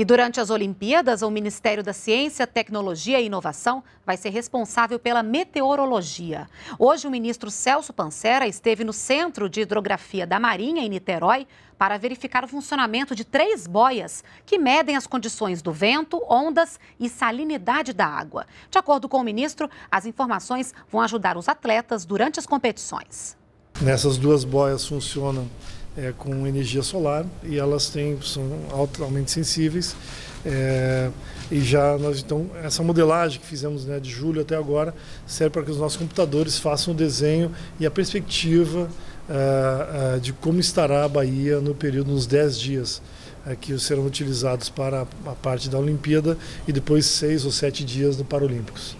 E durante as Olimpíadas, o Ministério da Ciência, Tecnologia e Inovação vai ser responsável pela meteorologia. Hoje, o ministro Celso Pancera esteve no Centro de Hidrografia da Marinha, em Niterói, para verificar o funcionamento de três boias que medem as condições do vento, ondas e salinidade da água. De acordo com o ministro, as informações vão ajudar os atletas durante as competições. Nessas duas boias funcionam é, com energia solar e elas têm, são altamente sensíveis. É, e já nós então essa modelagem que fizemos né, de julho até agora serve para que os nossos computadores façam o desenho e a perspectiva é, é, de como estará a Bahia no período nos 10 dias é, que serão utilizados para a parte da Olimpíada e depois seis ou sete dias no Paralímpicos.